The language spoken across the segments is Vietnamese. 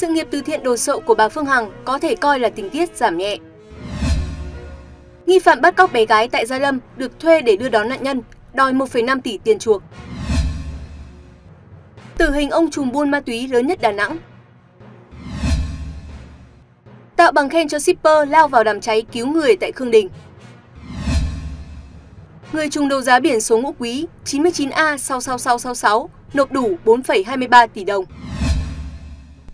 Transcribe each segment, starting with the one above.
Sự nghiệp từ thiện đồ sộ của bà Phương Hằng có thể coi là tình tiết giảm nhẹ. Nghi phạm bắt cóc bé gái tại Gia Lâm được thuê để đưa đón nạn nhân, đòi 1,5 tỷ tiền chuộc. Tử hình ông trùm buôn ma túy lớn nhất Đà Nẵng. Tạo bằng khen cho shipper lao vào đám cháy cứu người tại Khương Đình. Người trùng đấu giá biển số ngũ quý 99A66666 nộp đủ 4,23 tỷ đồng.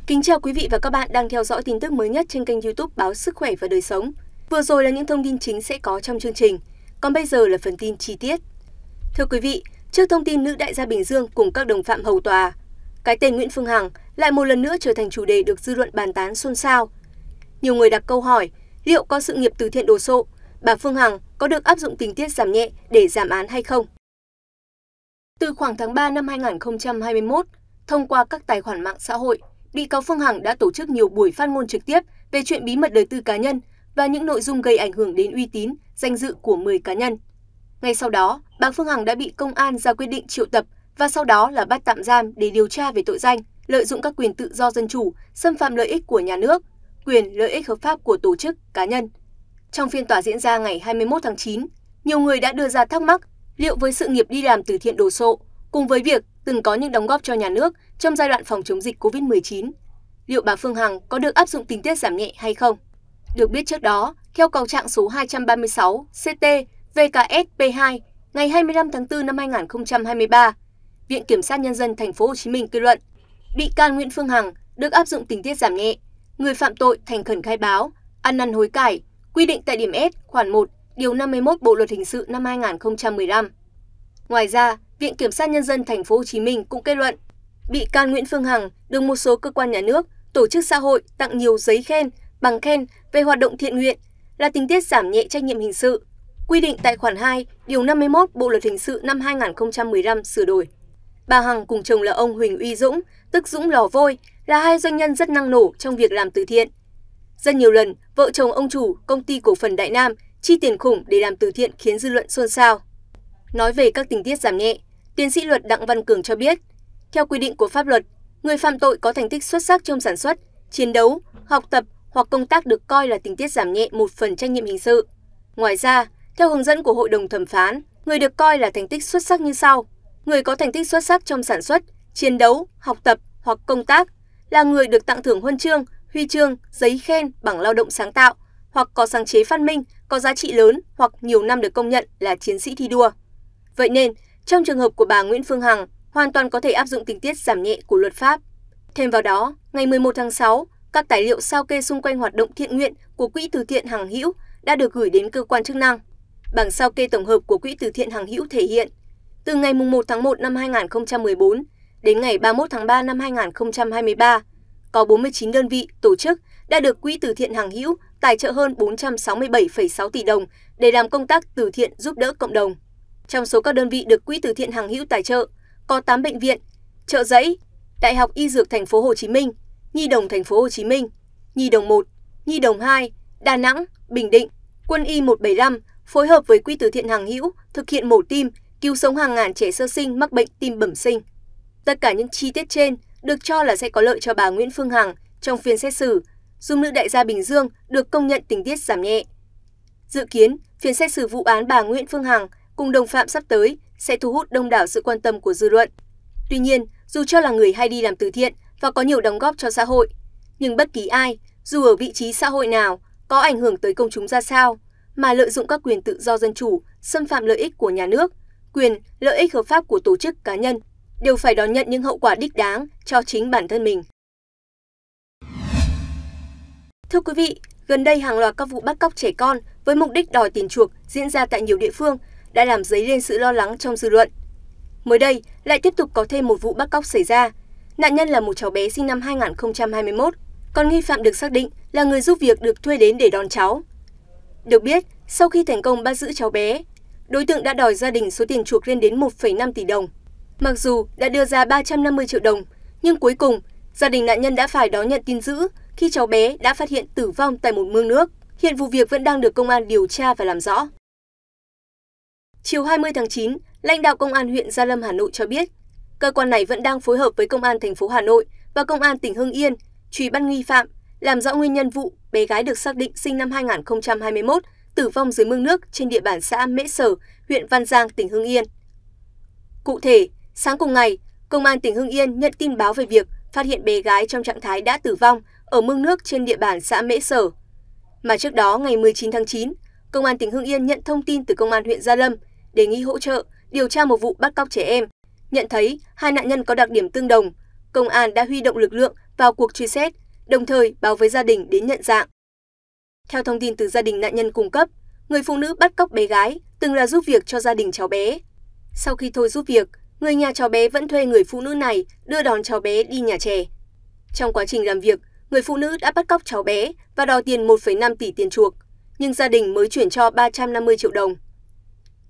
Kính chào quý vị và các bạn đang theo dõi tin tức mới nhất trên kênh YouTube báo Sức khỏe và đời sống. Vừa rồi là những thông tin chính sẽ có trong chương trình, còn bây giờ là phần tin chi tiết. Thưa quý vị, trước thông tin nữ đại gia Bình Dương cùng các đồng phạm hầu tòa, cái tên Nguyễn Phương Hằng lại một lần nữa trở thành chủ đề được dư luận bàn tán xôn xao. Nhiều người đặt câu hỏi, liệu có sự nghiệp từ thiện đồ sộ, bà Phương Hằng có được áp dụng tình tiết giảm nhẹ để giảm án hay không? Từ khoảng tháng 3 năm 2021, thông qua các tài khoản mạng xã hội, bị cáo Phương Hằng đã tổ chức nhiều buổi phát ngôn trực tiếp về chuyện bí mật đời tư cá nhân và những nội dung gây ảnh hưởng đến uy tín, danh dự của 10 cá nhân. Ngay sau đó, bà Phương Hằng đã bị công an ra quyết định triệu tập và sau đó là bắt tạm giam để điều tra về tội danh lợi dụng các quyền tự do dân chủ, xâm phạm lợi ích của nhà nước, quyền lợi ích hợp pháp của tổ chức, cá nhân. Trong phiên tòa diễn ra ngày 21 tháng 9, nhiều người đã đưa ra thắc mắc liệu với sự nghiệp đi làm từ thiện đồ sộ, cùng với việc từng có những đóng góp cho nhà nước trong giai đoạn phòng chống dịch covid 19 liệu bà phương hằng có được áp dụng tình tiết giảm nhẹ hay không được biết trước đó theo cầu trạng số 236 ct VKS p 2 ngày 25 tháng 4 năm 2023 viện kiểm sát nhân dân thành phố Hồ Chí Minh kết luận bị can Nguyễn Phương Hằng được áp dụng tình tiết giảm nhẹ người phạm tội thành khẩn khai báo ăn năn hối cải quy định tại điểm S khoản 1 điều 51 Bộ luật hình sự năm 2015 Ngoài ra, viện kiểm sát nhân dân Thành phố Hồ Chí Minh cũng kết luận bị can nguyễn phương hằng được một số cơ quan nhà nước tổ chức xã hội tặng nhiều giấy khen bằng khen về hoạt động thiện nguyện là tình tiết giảm nhẹ trách nhiệm hình sự quy định tại khoản 2 điều 51 Bộ luật hình sự năm 2015 sửa đổi. Bà Hằng cùng chồng là ông Huỳnh Uy Dũng, tức Dũng Lò Vôi, là hai doanh nhân rất năng nổ trong việc làm từ thiện. Rất nhiều lần, vợ chồng ông chủ công ty cổ phần Đại Nam chi tiền khủng để làm từ thiện khiến dư luận xôn xao. Nói về các tình tiết giảm nhẹ, tiến sĩ luật đặng văn cường cho biết theo quy định của pháp luật người phạm tội có thành tích xuất sắc trong sản xuất chiến đấu học tập hoặc công tác được coi là tình tiết giảm nhẹ một phần trách nhiệm hình sự ngoài ra theo hướng dẫn của hội đồng thẩm phán người được coi là thành tích xuất sắc như sau người có thành tích xuất sắc trong sản xuất chiến đấu học tập hoặc công tác là người được tặng thưởng huân chương huy chương giấy khen bằng lao động sáng tạo hoặc có sáng chế phát minh có giá trị lớn hoặc nhiều năm được công nhận là chiến sĩ thi đua. Vậy nên, trong trường hợp của bà nguyễn phương hằng hoàn toàn có thể áp dụng tình tiết giảm nhẹ của luật pháp thêm vào đó ngày 11 tháng 6, các tài liệu sao kê xung quanh hoạt động thiện nguyện của quỹ từ thiện hằng hữu đã được gửi đến cơ quan chức năng bảng sao kê tổng hợp của quỹ từ thiện hằng hữu thể hiện từ ngày 1 tháng 1 năm 2014 đến ngày 31 tháng 3 năm 2023, có 49 đơn vị, tổ chức đã được Quỹ từ thiện Hàng Hữu tài trợ hơn 467,6 tỷ đồng để làm công tác từ thiện giúp đỡ cộng đồng trong số các đơn vị được quỹ từ thiện hàng hữu tài trợ có 8 bệnh viện, chợ giấy, Đại học Y Dược Thành phố Hồ Chí Minh, Nhi đồng Thành phố Hồ Chí Minh, Nhi đồng 1, Nhi đồng 2, Đà Nẵng, Bình Định, Quân y 175 phối hợp với quỹ từ thiện hàng hữu thực hiện mổ tim cứu sống hàng ngàn trẻ sơ sinh mắc bệnh tim bẩm sinh. Tất cả những chi tiết trên được cho là sẽ có lợi cho bà Nguyễn Phương Hằng trong phiên xét xử, giúp nữ đại gia Bình Dương được công nhận tình tiết giảm nhẹ. Dự kiến, phiên xét xử vụ án bà Nguyễn Phương Hằng cùng đồng phạm sắp tới sẽ thu hút đông đảo sự quan tâm của dư luận. Tuy nhiên, dù cho là người hay đi làm từ thiện và có nhiều đóng góp cho xã hội, nhưng bất kỳ ai, dù ở vị trí xã hội nào, có ảnh hưởng tới công chúng ra sao, mà lợi dụng các quyền tự do dân chủ, xâm phạm lợi ích của nhà nước, quyền, lợi ích hợp pháp của tổ chức cá nhân, đều phải đón nhận những hậu quả đích đáng cho chính bản thân mình. Thưa quý vị, gần đây hàng loạt các vụ bắt cóc trẻ con với mục đích đòi tiền chuộc diễn ra tại nhiều địa phương đã làm dấy lên sự lo lắng trong dư luận. Mới đây, lại tiếp tục có thêm một vụ bắt cóc xảy ra. Nạn nhân là một cháu bé sinh năm 2021, còn nghi phạm được xác định là người giúp việc được thuê đến để đón cháu. Được biết, sau khi thành công bắt giữ cháu bé, đối tượng đã đòi gia đình số tiền chuộc lên đến 1,5 tỷ đồng. Mặc dù đã đưa ra 350 triệu đồng, nhưng cuối cùng, gia đình nạn nhân đã phải đón nhận tin dữ khi cháu bé đã phát hiện tử vong tại một mương nước. Hiện vụ việc vẫn đang được công an điều tra và làm rõ. Chiều 20 tháng 9, lãnh đạo công an huyện Gia Lâm Hà Nội cho biết, cơ quan này vẫn đang phối hợp với công an thành phố Hà Nội và công an tỉnh Hưng Yên truy bắt nghi phạm, làm rõ nguyên nhân vụ bé gái được xác định sinh năm 2021 tử vong dưới mương nước trên địa bàn xã Mễ Sở, huyện Văn Giang, tỉnh Hưng Yên. Cụ thể, sáng cùng ngày, công an tỉnh Hưng Yên nhận tin báo về việc phát hiện bé gái trong trạng thái đã tử vong ở mương nước trên địa bàn xã Mễ Sở. Mà trước đó ngày 19 tháng 9, công an tỉnh Hưng Yên nhận thông tin từ công an huyện Gia Lâm đề nghị hỗ trợ điều tra một vụ bắt cóc trẻ em nhận thấy hai nạn nhân có đặc điểm tương đồng công an đã huy động lực lượng vào cuộc truy xét đồng thời báo với gia đình đến nhận dạng theo thông tin từ gia đình nạn nhân cung cấp người phụ nữ bắt cóc bé gái từng là giúp việc cho gia đình cháu bé sau khi thôi giúp việc người nhà cháu bé vẫn thuê người phụ nữ này đưa đón cháu bé đi nhà trẻ trong quá trình làm việc người phụ nữ đã bắt cóc cháu bé và đòi tiền 1,5 tỷ tiền chuộc nhưng gia đình mới chuyển cho 350 triệu đồng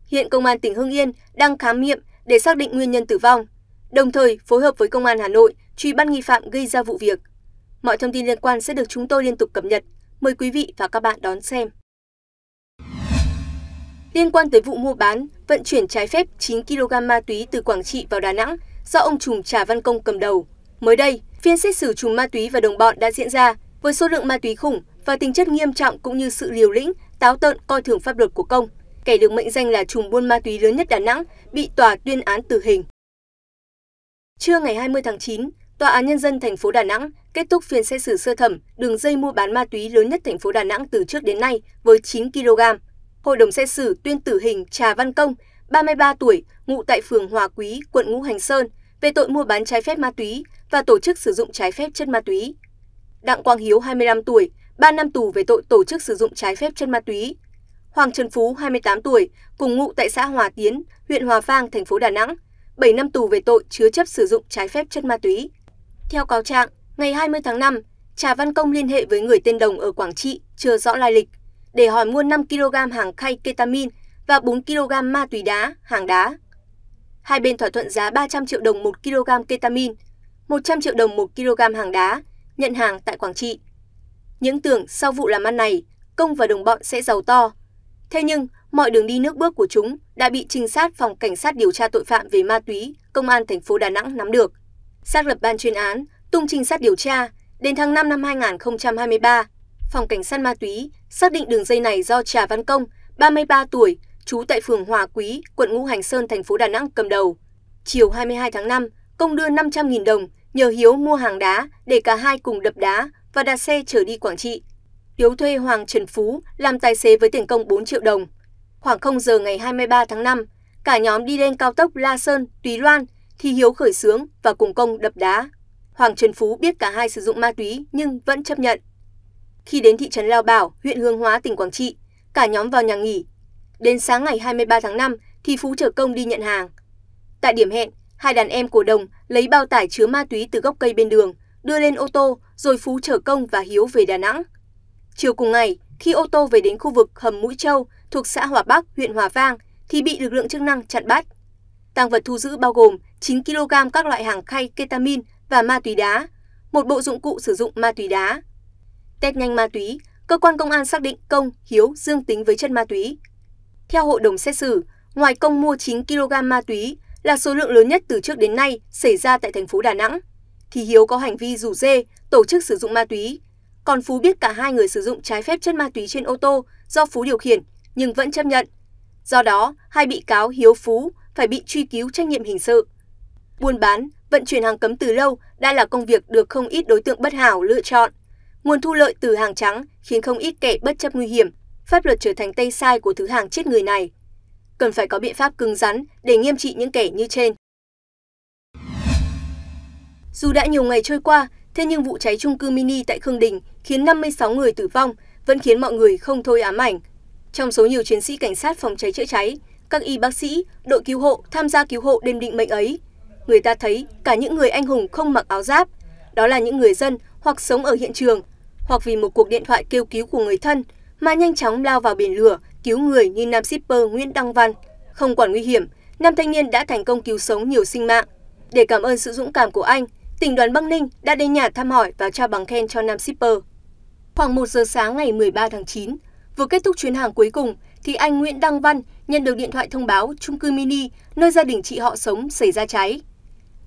hiện công an tỉnh hưng yên đang khám nghiệm để xác định nguyên nhân tử vong đồng thời phối hợp với công an hà nội truy bắt nghi phạm gây ra vụ việc mọi thông tin liên quan sẽ được chúng tôi liên tục cập nhật mời quý vị và các bạn đón xem liên quan tới vụ mua bán vận chuyển trái phép 9 kg ma túy từ Quảng Trị vào Đà Nẵng do ông trùm Trà Văn Công cầm đầu. Mới đây, phiên xét xử trùm ma túy và đồng bọn đã diễn ra với số lượng ma túy khủng và tính chất nghiêm trọng cũng như sự liều lĩnh, táo tợn coi thường pháp luật của Công kẻ được mệnh danh là chùm buôn ma túy lớn nhất Đà Nẵng, bị tòa tuyên án tử hình. Trưa ngày 20 tháng 9, Tòa án Nhân dân thành phố Đà Nẵng kết thúc phiên xét xử sơ thẩm đường dây mua bán ma túy lớn nhất thành phố Đà Nẵng từ trước đến nay với 9 kg. Hội đồng xét xử tuyên tử hình Trà Văn Công, 33 tuổi, ngụ tại phường Hòa Quý, quận Ngũ Hành Sơn, về tội mua bán trái phép ma túy và tổ chức sử dụng trái phép chất ma túy. Đặng Quang Hiếu, 25 tuổi, 3 năm tù về tội tổ chức sử dụng trái phép chất ma túy Hoàng Trần Phú, 28 tuổi, cùng ngụ tại xã Hòa Tiến, huyện Hòa Vang, thành phố Đà Nẵng, 7 năm tù về tội chứa chấp sử dụng trái phép chất ma túy. Theo cáo trạng, ngày 20 tháng 5, Trà Văn Công liên hệ với người tên Đồng ở Quảng Trị, chưa rõ lai lịch, để hỏi mua 5 kg hàng khay ketamin và 4 kg ma túy đá, hàng đá. Hai bên thỏa thuận giá 300 triệu đồng 1 kg ketamin, 100 triệu đồng 1 kg hàng đá, nhận hàng tại Quảng Trị. Những tưởng sau vụ làm ăn này, Công và đồng bọn sẽ giàu to, thế nhưng mọi đường đi nước bước của chúng đã bị trinh sát phòng cảnh sát điều tra tội phạm về ma túy công an thành phố đà nẵng nắm được xác lập ban chuyên án tung trinh sát điều tra đến tháng 5 năm 2023 phòng cảnh sát ma túy xác định đường dây này do trà văn công 33 tuổi trú tại phường hòa quý quận ngũ hành sơn thành phố đà nẵng cầm đầu chiều 22 tháng 5 công đưa 500.000 đồng nhờ hiếu mua hàng đá để cả hai cùng đập đá và đặt xe trở đi quảng trị hiếu thuê hoàng trần phú làm tài xế với tiền công bốn triệu đồng khoảng giờ ngày hai mươi ba tháng năm cả nhóm đi lên cao tốc la sơn tùy loan thì hiếu khởi sướng và cùng công đập đá hoàng trần phú biết cả hai sử dụng ma túy nhưng vẫn chấp nhận khi đến thị trấn lao bảo huyện hương hóa tỉnh quảng trị cả nhóm vào nhà nghỉ đến sáng ngày hai mươi ba tháng năm thì phú chở công đi nhận hàng tại điểm hẹn hai đàn em của đồng lấy bao tải chứa ma túy từ gốc cây bên đường đưa lên ô tô rồi phú chở công và hiếu về đà nẵng chiều cùng ngày khi ô tô về đến khu vực hầm mũi châu thuộc xã hòa bắc huyện hòa vang thì bị lực lượng chức năng chặn bắt tăng vật thu giữ bao gồm 9 kg các loại hàng khay ketamin và ma túy đá một bộ dụng cụ sử dụng ma túy đá test nhanh ma túy cơ quan công an xác định công hiếu dương tính với chất ma túy theo hội đồng xét xử ngoài công mua 9 kg ma túy là số lượng lớn nhất từ trước đến nay xảy ra tại thành phố Đà Nẵng, thì Hiếu có hành vi rủ dê, tổ chức sử dụng ma túy còn phú biết cả hai người sử dụng trái phép chất ma túy trên ô tô do phú điều khiển nhưng vẫn chấp nhận do đó hai bị cáo hiếu phú phải bị truy cứu trách nhiệm hình sự buôn bán vận chuyển hàng cấm từ lâu đã là công việc được không ít đối tượng bất hảo lựa chọn nguồn thu lợi từ hàng trắng khiến không ít kẻ bất chấp nguy hiểm pháp luật trở thành tay sai của thứ hàng chết người này cần phải có biện pháp cứng rắn để nghiêm trị những kẻ như trên dù đã nhiều ngày trôi qua Thế nhưng vụ cháy trung cư mini tại Khương Đình khiến 56 người tử vong vẫn khiến mọi người không thôi ám ảnh. Trong số nhiều chiến sĩ cảnh sát phòng cháy chữa cháy, các y bác sĩ, đội cứu hộ tham gia cứu hộ đêm định mệnh ấy, người ta thấy cả những người anh hùng không mặc áo giáp, đó là những người dân hoặc sống ở hiện trường, hoặc vì một cuộc điện thoại kêu cứu của người thân mà nhanh chóng lao vào biển lửa cứu người như nam shipper Nguyễn Đăng Văn. Không quản nguy hiểm, nam thanh niên đã thành công cứu sống nhiều sinh mạng. Để cảm ơn sự dũng cảm của anh, tỉnh đoàn Bắc Ninh đã đến nhà thăm hỏi và trao bằng khen cho nam shipper. Khoảng 1 giờ sáng ngày 13 tháng 9, vừa kết thúc chuyến hàng cuối cùng thì anh Nguyễn Đăng Văn nhận được điện thoại thông báo chung cư mini nơi gia đình chị họ sống xảy ra cháy.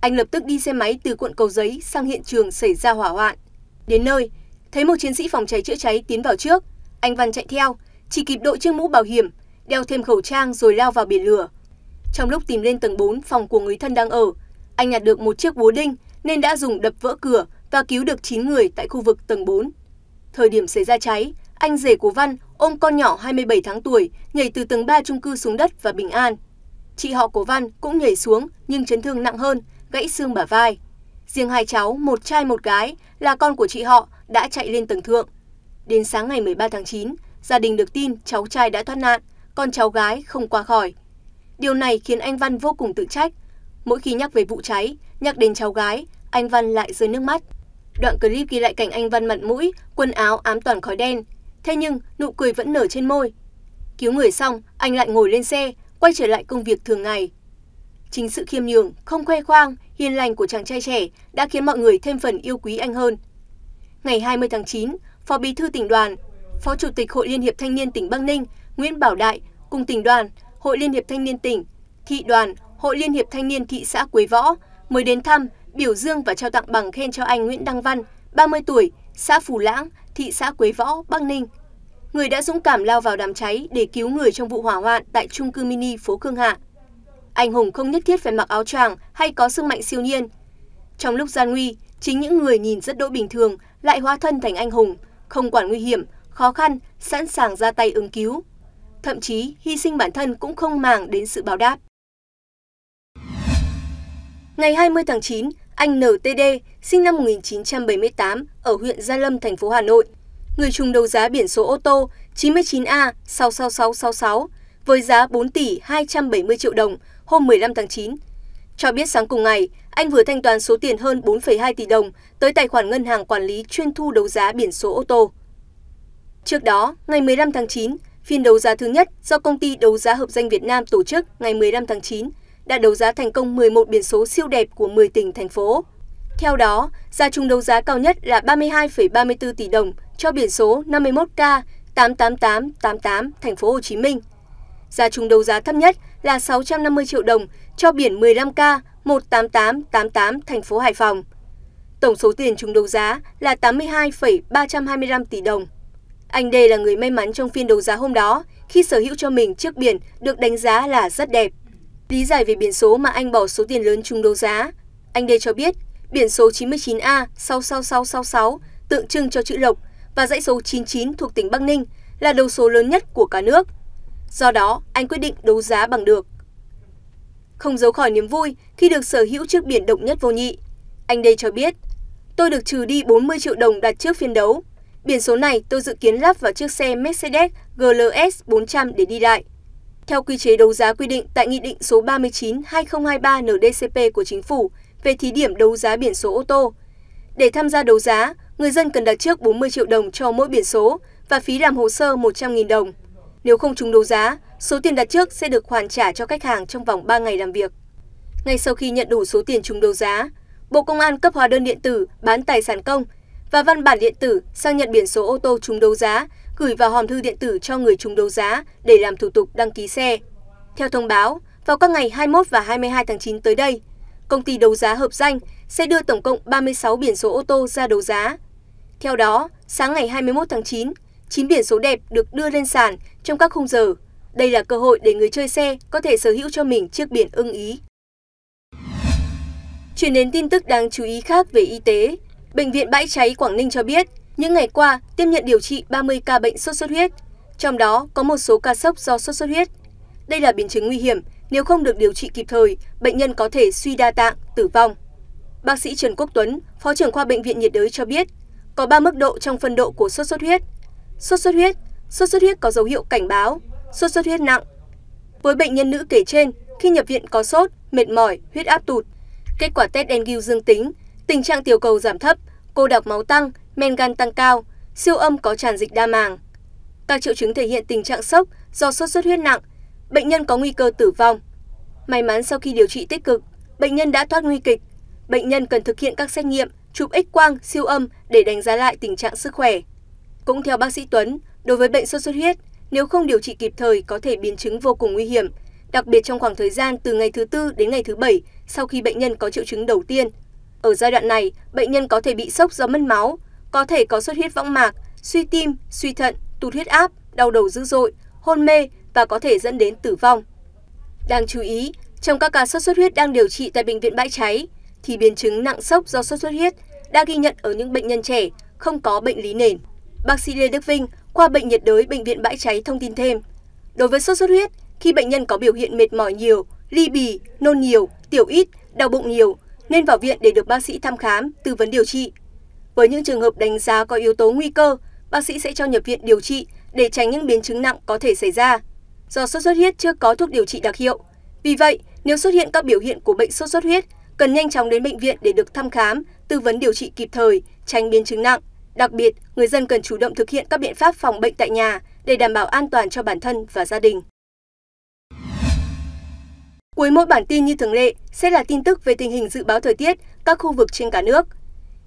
Anh lập tức đi xe máy từ quận Cầu Giấy sang hiện trường xảy ra hỏa hoạn. Đến nơi, thấy một chiến sĩ phòng cháy chữa cháy tiến vào trước, anh Văn chạy theo, chỉ kịp đội chiếc mũ bảo hiểm, đeo thêm khẩu trang rồi lao vào biển lửa. Trong lúc tìm lên tầng 4 phòng của người thân đang ở, anh nhặt được một chiếc búa đinh nên đã dùng đập vỡ cửa và cứu được chín người tại khu vực tầng 4. Thời điểm xảy ra cháy, anh rể của Văn ôm con nhỏ 27 tháng tuổi nhảy từ tầng 3 chung cư xuống đất và bình an. Chị họ của Văn cũng nhảy xuống nhưng chấn thương nặng hơn, gãy xương bả vai. Riêng hai cháu, một trai một gái, là con của chị họ đã chạy lên tầng thượng. Đến sáng ngày 13 tháng 9, gia đình được tin cháu trai đã thoát nạn, còn cháu gái không qua khỏi. Điều này khiến anh Văn vô cùng tự trách mỗi khi nhắc về vụ cháy nhắc đến cháu gái anh văn lại rơi nước mắt đoạn clip ghi lại cảnh anh văn mặt mũi quần áo ám toàn khói đen thế nhưng nụ cười vẫn nở trên môi cứu người xong anh lại ngồi lên xe quay trở lại công việc thường ngày chính sự khiêm nhường không khoe khoang hiền lành của chàng trai trẻ đã khiến mọi người thêm phần yêu quý anh hơn ngày 20 tháng 9 phó bí thư tỉnh đoàn phó chủ tịch hội liên hiệp thanh niên tỉnh bắc ninh nguyễn bảo đại cùng tỉnh đoàn hội liên hiệp thanh niên tỉnh thị đoàn Hội Liên hiệp Thanh niên thị xã Quế Võ mới đến thăm, biểu dương và trao tặng bằng khen cho anh Nguyễn Đăng Văn, 30 tuổi, xã Phù Lãng, thị xã Quế Võ, Bắc Ninh. Người đã dũng cảm lao vào đám cháy để cứu người trong vụ hỏa hoạn tại trung cư mini phố Cương Hạ. Anh hùng không nhất thiết phải mặc áo choàng hay có sức mạnh siêu nhiên. Trong lúc gian nguy, chính những người nhìn rất đỗi bình thường lại hóa thân thành anh hùng, không quản nguy hiểm, khó khăn, sẵn sàng ra tay ứng cứu. Thậm chí, hy sinh bản thân cũng không màng đến sự báo đáp. Ngày 20 tháng 9, anh NTD, sinh năm 1978, ở huyện Gia Lâm, thành phố Hà Nội, người trùng đấu giá biển số ô tô 99A66666 với giá 4 tỷ 270 triệu đồng hôm 15 tháng 9. Cho biết sáng cùng ngày, anh vừa thanh toán số tiền hơn 4,2 tỷ đồng tới tài khoản ngân hàng quản lý chuyên thu đấu giá biển số ô tô. Trước đó, ngày 15 tháng 9, phiên đấu giá thứ nhất do công ty đấu giá hợp danh Việt Nam tổ chức ngày 15 tháng 9 đã đấu giá thành công 11 biển số siêu đẹp của 10 tỉnh, thành phố. Theo đó, giá chung đấu giá cao nhất là 32,34 tỷ đồng cho biển số 51K 88888 thành phố Hồ Chí Minh. Giá chung đấu giá thấp nhất là 650 triệu đồng cho biển 15K 18888 thành phố Hải Phòng. Tổng số tiền trúng đấu giá là 82,325 tỷ đồng. Anh D là người may mắn trong phiên đấu giá hôm đó khi sở hữu cho mình chiếc biển được đánh giá là rất đẹp lý giải về biển số mà anh bỏ số tiền lớn chung đấu giá anh đê cho biết biển số 99 a 66666 tượng trưng cho chữ lộc và dãy số 99 thuộc tỉnh bắc ninh là đầu số lớn nhất của cả nước do đó anh quyết định đấu giá bằng được không giấu khỏi niềm vui khi được sở hữu chiếc biển động nhất vô nhị anh đây cho biết tôi được trừ đi 40 triệu đồng đặt trước phiên đấu biển số này tôi dự kiến lắp vào chiếc xe Mercedes GLS 400 để đi lại theo quy chế đấu giá quy định tại Nghị định số 39 2023 NDCP của Chính phủ về thí điểm đấu giá biển số ô tô. Để tham gia đấu giá, người dân cần đặt trước 40 triệu đồng cho mỗi biển số và phí làm hồ sơ 100.000 đồng. Nếu không trúng đấu giá, số tiền đặt trước sẽ được hoàn trả cho khách hàng trong vòng 3 ngày làm việc. Ngay sau khi nhận đủ số tiền trúng đấu giá, Bộ Công an cấp hóa đơn điện tử bán tài sản công và văn bản điện tử sang nhận biển số ô tô trúng đấu giá gửi vào hòm thư điện tử cho người chung đấu giá để làm thủ tục đăng ký xe. Theo thông báo, vào các ngày 21 và 22 tháng 9 tới đây, công ty đấu giá hợp danh sẽ đưa tổng cộng 36 biển số ô tô ra đấu giá. Theo đó, sáng ngày 21 tháng 9, 9 biển số đẹp được đưa lên sàn trong các khung giờ. Đây là cơ hội để người chơi xe có thể sở hữu cho mình chiếc biển ưng ý. Chuyển đến tin tức đáng chú ý khác về y tế, Bệnh viện Bãi Cháy Quảng Ninh cho biết những ngày qua tiếp nhận điều trị ba mươi ca bệnh sốt xuất huyết trong đó có một số ca sốc do sốt xuất huyết đây là biến chứng nguy hiểm nếu không được điều trị kịp thời bệnh nhân có thể suy đa tạng tử vong bác sĩ trần quốc tuấn phó trưởng khoa bệnh viện nhiệt đới cho biết có ba mức độ trong phân độ của sốt xuất huyết sốt xuất huyết sốt xuất huyết có dấu hiệu cảnh báo sốt xuất huyết nặng với bệnh nhân nữ kể trên khi nhập viện có sốt mệt mỏi huyết áp tụt kết quả test dengue dương tính tình trạng tiểu cầu giảm thấp cô đặc máu tăng men gan tăng cao, siêu âm có tràn dịch đa màng. Các triệu chứng thể hiện tình trạng sốc do sốt xuất huyết nặng, bệnh nhân có nguy cơ tử vong. May mắn sau khi điều trị tích cực, bệnh nhân đã thoát nguy kịch. Bệnh nhân cần thực hiện các xét nghiệm, chụp x-quang, siêu âm để đánh giá lại tình trạng sức khỏe. Cũng theo bác sĩ Tuấn, đối với bệnh sốt xuất huyết, nếu không điều trị kịp thời có thể biến chứng vô cùng nguy hiểm, đặc biệt trong khoảng thời gian từ ngày thứ tư đến ngày thứ bảy sau khi bệnh nhân có triệu chứng đầu tiên. Ở giai đoạn này, bệnh nhân có thể bị sốc do mất máu, có thể có suất huyết võng mạc suy tim suy thận tụt huyết áp đau đầu dữ dội hôn mê và có thể dẫn đến tử vong đáng chú ý trong các ca sốt xuất huyết đang điều trị tại bệnh viện bãi cháy thì biến chứng nặng sốc do sốt xuất huyết đã ghi nhận ở những bệnh nhân trẻ không có bệnh lý nền bác sĩ lê đức vinh khoa bệnh nhiệt đới bệnh viện bãi cháy thông tin thêm đối với sốt xuất huyết khi bệnh nhân có biểu hiện mệt mỏi nhiều ly bì nôn nhiều tiểu ít đau bụng nhiều nên vào viện để được bác sĩ thăm khám tư vấn điều trị với những trường hợp đánh giá có yếu tố nguy cơ bác sĩ sẽ cho nhập viện điều trị để tránh những biến chứng nặng có thể xảy ra do sốt xuất huyết chưa có thuốc điều trị đặc hiệu vì vậy nếu xuất hiện các biểu hiện của bệnh sốt xuất huyết cần nhanh chóng đến bệnh viện để được thăm khám tư vấn điều trị kịp thời tránh biến chứng nặng đặc biệt người dân cần chủ động thực hiện các biện pháp phòng bệnh tại nhà để đảm bảo an toàn cho bản thân và gia đình Cuối mỗi bản tin như thường lệ sẽ là tin tức về tình hình dự báo thời tiết các khu vực trên cả nước.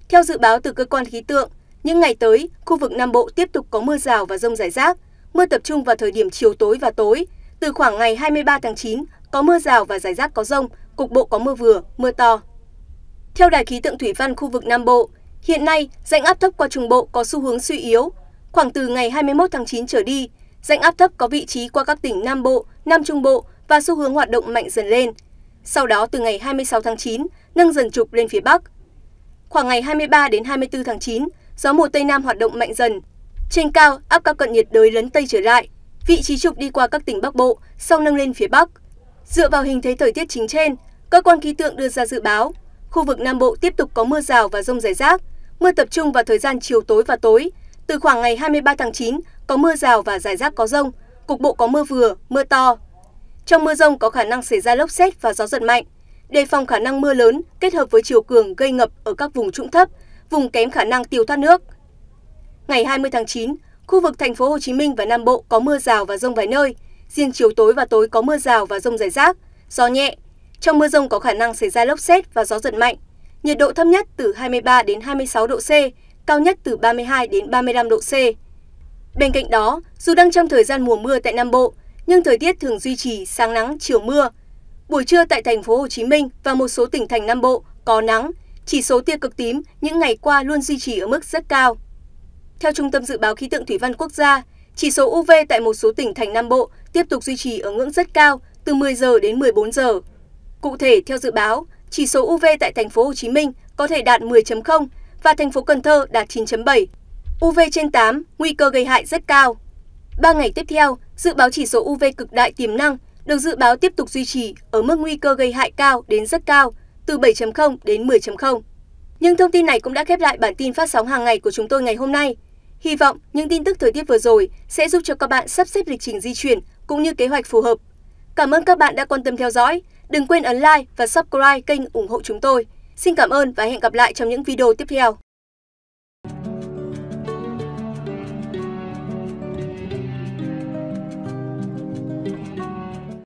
Theo dự báo từ cơ quan khí tượng, những ngày tới, khu vực Nam Bộ tiếp tục có mưa rào và rông rải rác. Mưa tập trung vào thời điểm chiều tối và tối. Từ khoảng ngày 23 tháng 9, có mưa rào và rải rác có rông, cục bộ có mưa vừa, mưa to. Theo Đài khí tượng Thủy văn khu vực Nam Bộ, hiện nay rãnh áp thấp qua Trung Bộ có xu hướng suy yếu. Khoảng từ ngày 21 tháng 9 trở đi, rãnh áp thấp có vị trí qua các tỉnh Nam Bộ, Nam Trung Bộ và xu hướng hoạt động mạnh dần lên. Sau đó từ ngày 26 tháng 9, nâng dần trục lên phía Bắc, Khoảng ngày 23 đến 24 tháng 9, gió mùa Tây Nam hoạt động mạnh dần. Trên cao, áp cao cận nhiệt đới lấn Tây trở lại. Vị trí trục đi qua các tỉnh Bắc Bộ, sau nâng lên phía Bắc. Dựa vào hình thế thời tiết chính trên, cơ quan khí tượng đưa ra dự báo, khu vực Nam Bộ tiếp tục có mưa rào và rông rải rác. Mưa tập trung vào thời gian chiều tối và tối. Từ khoảng ngày 23 tháng 9, có mưa rào và rải rác có rông, cục bộ có mưa vừa, mưa to. Trong mưa rông có khả năng xảy ra lốc xét và gió giật mạnh đề phòng khả năng mưa lớn kết hợp với chiều cường gây ngập ở các vùng trũng thấp, vùng kém khả năng tiêu thoát nước. Ngày 20 tháng 9, khu vực thành phố Hồ Chí Minh và Nam Bộ có mưa rào và rông vài nơi, riêng chiều tối và tối có mưa rào và rông rải rác, gió nhẹ. Trong mưa rông có khả năng xảy ra lốc xét và gió giật mạnh. Nhiệt độ thấp nhất từ 23 đến 26 độ C, cao nhất từ 32 đến 35 độ C. Bên cạnh đó, dù đang trong thời gian mùa mưa tại Nam Bộ, nhưng thời tiết thường duy trì sáng nắng chiều mưa, Buổi trưa tại thành phố Hồ Chí Minh và một số tỉnh thành Nam Bộ có nắng, chỉ số tia cực tím những ngày qua luôn duy trì ở mức rất cao. Theo Trung tâm Dự báo Khí tượng Thủy văn Quốc gia, chỉ số UV tại một số tỉnh thành Nam Bộ tiếp tục duy trì ở ngưỡng rất cao từ 10 giờ đến 14 giờ. Cụ thể theo dự báo, chỉ số UV tại thành phố Hồ Chí Minh có thể đạt 10.0 và thành phố Cần Thơ đạt 9.7. UV trên 8 nguy cơ gây hại rất cao. 3 ngày tiếp theo, dự báo chỉ số UV cực đại tiềm năng được dự báo tiếp tục duy trì ở mức nguy cơ gây hại cao đến rất cao, từ 7.0 đến 10.0. Những thông tin này cũng đã khép lại bản tin phát sóng hàng ngày của chúng tôi ngày hôm nay. Hy vọng những tin tức thời tiết vừa rồi sẽ giúp cho các bạn sắp xếp lịch trình di chuyển cũng như kế hoạch phù hợp. Cảm ơn các bạn đã quan tâm theo dõi. Đừng quên ấn like và subscribe kênh ủng hộ chúng tôi. Xin cảm ơn và hẹn gặp lại trong những video tiếp theo.